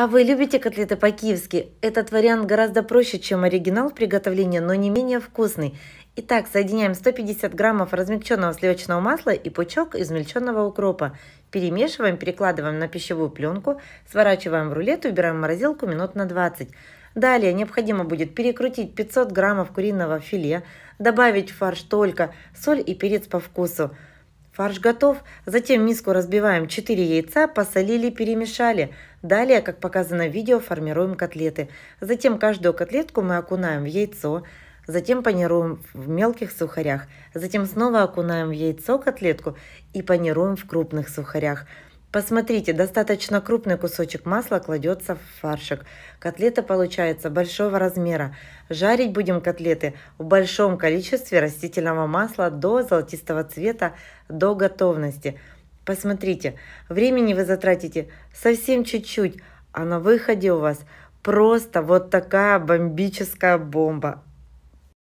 А вы любите котлеты по-киевски? Этот вариант гораздо проще, чем оригинал приготовления, но не менее вкусный. Итак, соединяем 150 граммов размягченного сливочного масла и пучок измельченного укропа. Перемешиваем, перекладываем на пищевую пленку, сворачиваем в рулет и убираем в морозилку минут на 20. Далее необходимо будет перекрутить 500 граммов куриного филе, добавить в фарш только соль и перец по вкусу. Фарш готов. Затем миску разбиваем 4 яйца, посолили, перемешали. Далее, как показано в видео, формируем котлеты. Затем каждую котлетку мы окунаем в яйцо, затем панируем в мелких сухарях, затем снова окунаем в яйцо котлетку и панируем в крупных сухарях. Посмотрите, достаточно крупный кусочек масла кладется в фаршик. Котлета получается большого размера. Жарить будем котлеты в большом количестве растительного масла до золотистого цвета, до готовности. Посмотрите, времени вы затратите совсем чуть-чуть, а на выходе у вас просто вот такая бомбическая бомба.